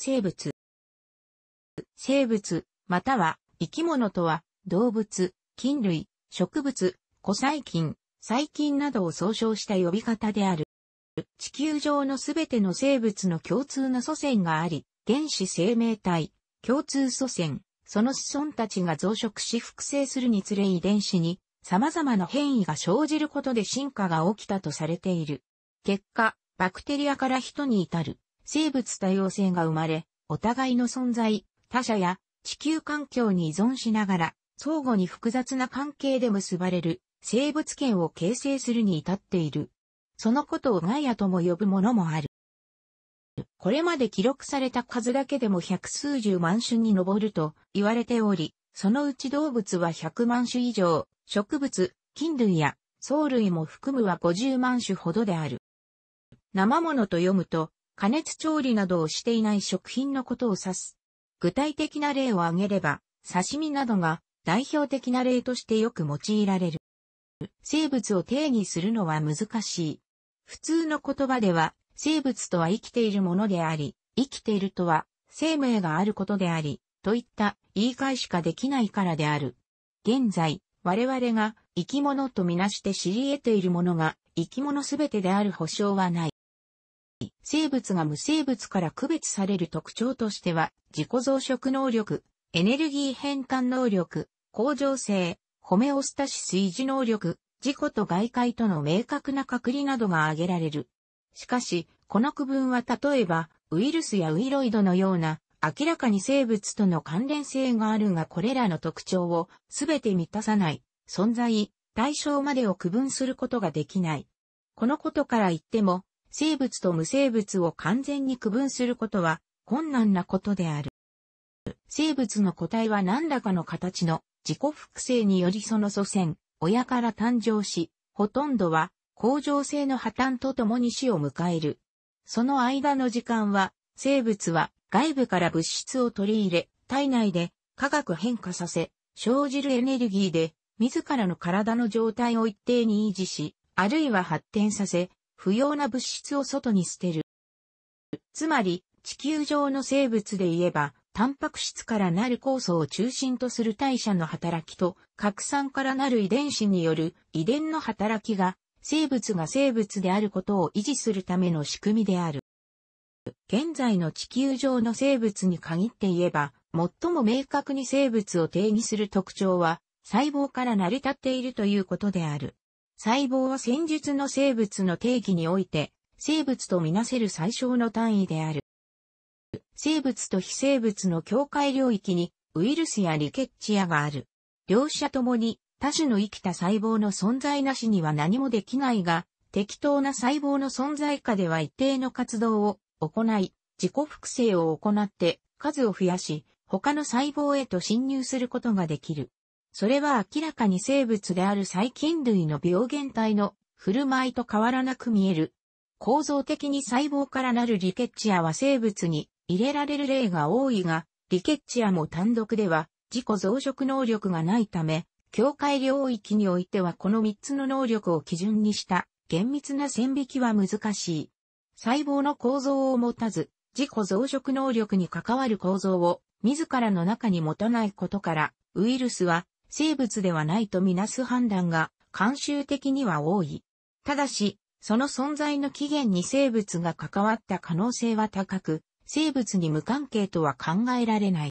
生物。生物、または生き物とは、動物、菌類、植物、古細菌、細菌などを総称した呼び方である。地球上のすべての生物の共通の祖先があり、原始生命体、共通祖先、その子孫たちが増殖し複製するにつれ遺伝子に様々な変異が生じることで進化が起きたとされている。結果、バクテリアから人に至る生物多様性が生まれ、お互いの存在、他者や地球環境に依存しながら、相互に複雑な関係で結ばれる生物圏を形成するに至っている。そのことをガイアとも呼ぶものもある。これまで記録された数だけでも百数十万種に上ると言われており、そのうち動物は100万種以上、植物、菌類や藻類も含むは50万種ほどである。生物と読むと加熱調理などをしていない食品のことを指す。具体的な例を挙げれば、刺身などが代表的な例としてよく用いられる。生物を定義するのは難しい。普通の言葉では、生物とは生きているものであり、生きているとは生命があることであり、といった言い換えしかできないからである。現在、我々が生き物とみなして知り得ているものが生き物すべてである保証はない。生物が無生物から区別される特徴としては、自己増殖能力、エネルギー変換能力、向上性、ホメオスタシス維持能力、自己と外界との明確な隔離などが挙げられる。しかし、この区分は例えば、ウイルスやウイロイドのような、明らかに生物との関連性があるがこれらの特徴を全て満たさない、存在、対象までを区分することができない。このことから言っても、生物と無生物を完全に区分することは困難なことである。生物の個体は何らかの形の自己複製によりその祖先、親から誕生し、ほとんどは恒常性の破綻とともに死を迎える。その間の時間は、生物は外部から物質を取り入れ、体内で化学変化させ、生じるエネルギーで自らの体の状態を一定に維持し、あるいは発展させ、不要な物質を外に捨てる。つまり、地球上の生物で言えば、タンパク質からなる酵素を中心とする代謝の働きと、核酸からなる遺伝子による遺伝の働きが、生物が生物であることを維持するための仕組みである。現在の地球上の生物に限って言えば、最も明確に生物を定義する特徴は、細胞から成り立っているということである。細胞は戦術の生物の定義において、生物とみなせる最小の単位である。生物と非生物の境界領域に、ウイルスやリケッチアがある。両者ともに、他種の生きた細胞の存在なしには何もできないが、適当な細胞の存在下では一定の活動を行い、自己複製を行って数を増やし、他の細胞へと侵入することができる。それは明らかに生物である細菌類の病原体の振る舞いと変わらなく見える。構造的に細胞からなるリケッチアは生物に入れられる例が多いが、リケッチアも単独では自己増殖能力がないため、境界領域においてはこの3つの能力を基準にした厳密な線引きは難しい。細胞の構造を持たず、自己増殖能力に関わる構造を自らの中に持たないことから、ウイルスは生物ではないとみなす判断が慣習的には多い。ただし、その存在の起源に生物が関わった可能性は高く、生物に無関係とは考えられない。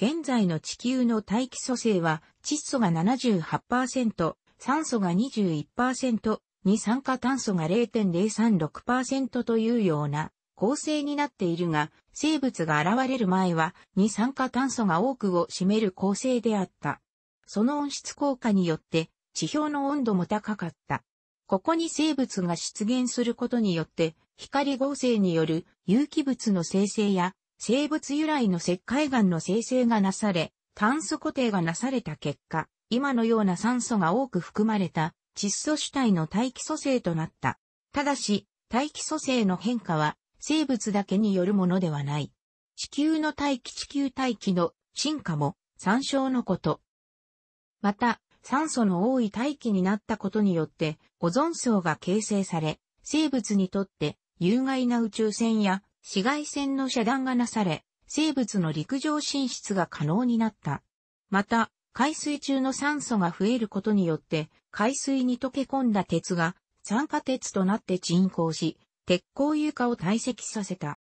現在の地球の大気組成は窒素が78%、酸素が21%、二酸化炭素が0.036%というような構成になっているが、生物が現れる前は二酸化炭素が多くを占める構成であった。その温室効果によって地表の温度も高かった。ここに生物が出現することによって光合成による有機物の生成や生物由来の石灰岩の生成がなされ、炭素固定がなされた結果、今のような酸素が多く含まれた窒素主体の大気組成となった。ただし、大気組成の変化は生物だけによるものではない。地球の大気地球大気の進化も参照のこと。また、酸素の多い大気になったことによって、オゾン層が形成され、生物にとって有害な宇宙船や紫外線の遮断がなされ、生物の陸上進出が可能になった。また、海水中の酸素が増えることによって、海水に溶け込んだ鉄が酸化鉄となって沈降し、鉄鋼床を堆積させた。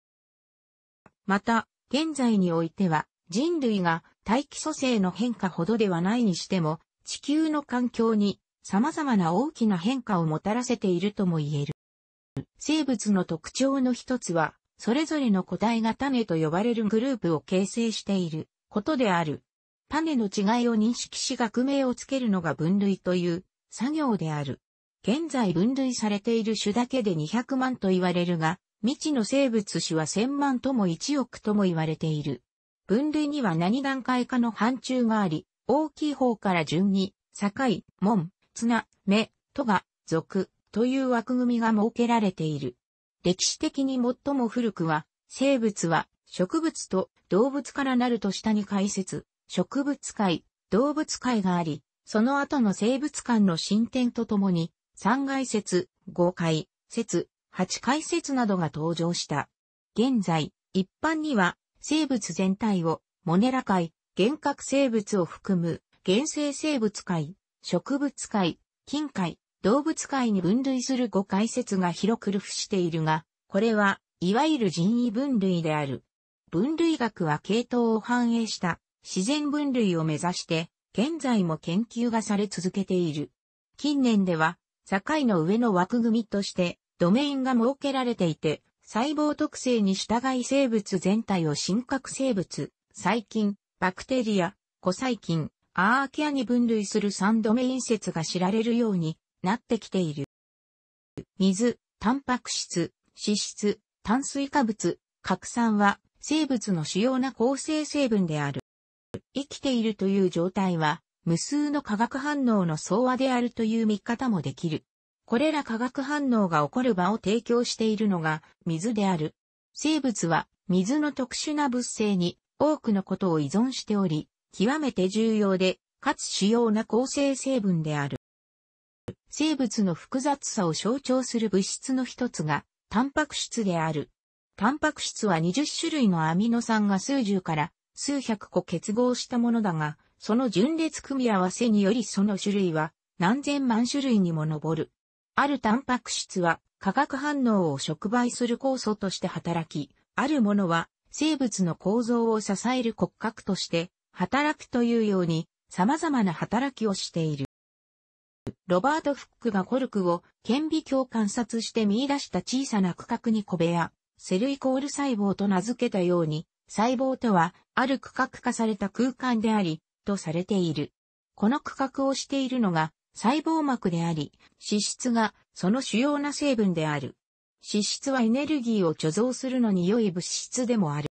また、現在においては人類が大気組成の変化ほどではないにしても、地球の環境に様々な大きな変化をもたらせているとも言える。生物の特徴の一つは、それぞれの個体が種と呼ばれるグループを形成していることである。種の違いを認識し学名をつけるのが分類という作業である。現在分類されている種だけで200万と言われるが、未知の生物種は1000万とも1億とも言われている。分類には何段階かの範疇があり、大きい方から順に、境、門、綱、目、都が、属、という枠組みが設けられている。歴史的に最も古くは、生物は植物と動物からなると下に解説、植物界、動物界があり、その後の生物間の進展とともに、3階説、5階説、8解説などが登場した。現在、一般には生物全体を、モネラ界、幻覚生物を含む、原生生物界、植物界、菌界、動物界に分類する5解説が広く流布しているが、これは、いわゆる人為分類である。分類学は系統を反映した自然分類を目指して、現在も研究がされ続けている。近年では、境の上の枠組みとして、ドメインが設けられていて、細胞特性に従い生物全体を真核生物、細菌、バクテリア、古細菌、アーキアに分類する3度メイン説が知られるようになってきている。水、タンパク質、脂質、炭水化物、核酸は生物の主要な構成成分である。生きているという状態は無数の化学反応の総和であるという見方もできる。これら化学反応が起こる場を提供しているのが水である。生物は水の特殊な物性に多くのことを依存しており、極めて重要で、かつ主要な構成成分である。生物の複雑さを象徴する物質の一つが、タンパク質である。タンパク質は20種類のアミノ酸が数十から数百個結合したものだが、その順列組み合わせによりその種類は何千万種類にも上る。あるタンパク質は化学反応を触媒する酵素として働き、あるものは生物の構造を支える骨格として働くというように様々な働きをしている。ロバート・フックがコルクを顕微鏡観察して見出した小さな区画に小部屋、セルイコール細胞と名付けたように、細胞とはある区画化された空間であり、とされている。この区画をしているのが細胞膜であり、脂質がその主要な成分である。脂質はエネルギーを貯蔵するのに良い物質でもある。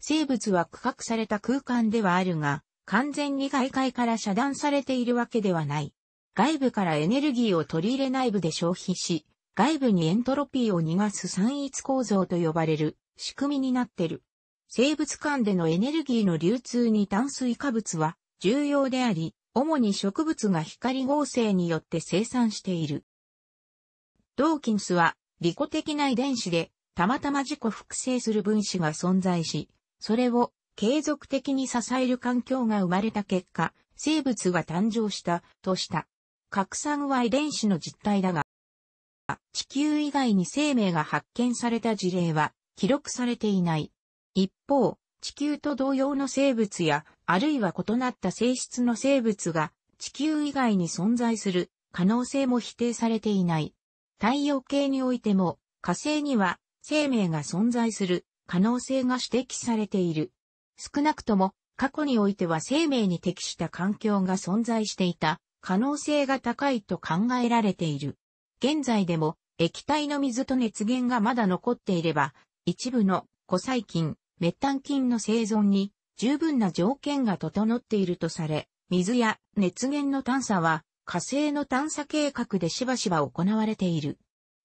生物は区画された空間ではあるが、完全に外界から遮断されているわけではない。外部からエネルギーを取り入れ内部で消費し、外部にエントロピーを逃がす散逸構造と呼ばれる仕組みになってる。生物間でのエネルギーの流通に炭水化物は重要であり、主に植物が光合成によって生産している。ドーキンスは、利己的な遺伝子で、たまたま自己複製する分子が存在し、それを継続的に支える環境が生まれた結果、生物が誕生した、とした。拡散は遺伝子の実態だが、地球以外に生命が発見された事例は記録されていない。一方、地球と同様の生物や、あるいは異なった性質の生物が地球以外に存在する可能性も否定されていない。太陽系においても火星には生命が存在する可能性が指摘されている。少なくとも過去においては生命に適した環境が存在していた可能性が高いと考えられている。現在でも液体の水と熱源がまだ残っていれば一部の古細菌、滅炭菌の生存に十分な条件が整っているとされ、水や熱源の探査は火星の探査計画でしばしば行われている。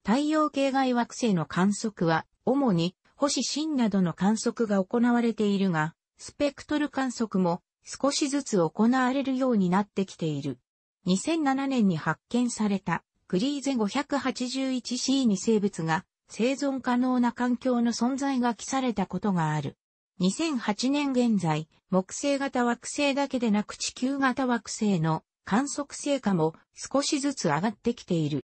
太陽系外惑星の観測は主に星新などの観測が行われているが、スペクトル観測も少しずつ行われるようになってきている。2007年に発見されたグリーゼ 581C2 生物が生存可能な環境の存在が記されたことがある。2008年現在、木星型惑星だけでなく地球型惑星の観測成果も少しずつ上がってきている。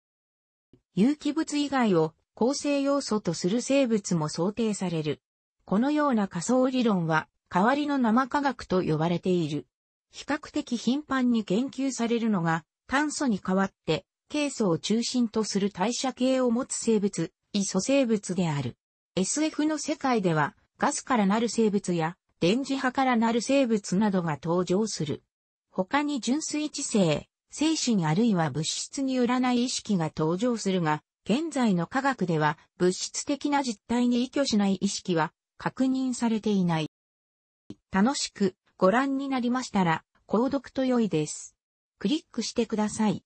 有機物以外を構成要素とする生物も想定される。このような仮想理論は代わりの生科学と呼ばれている。比較的頻繁に研究されるのが炭素に代わってケイ素を中心とする代謝系を持つ生物、異素生物である。SF の世界では、ガスからなる生物や、電磁波からなる生物などが登場する。他に純粋知性、精神あるいは物質によらない意識が登場するが、現在の科学では物質的な実態に依拠しない意識は確認されていない。楽しくご覧になりましたら、購読と良いです。クリックしてください。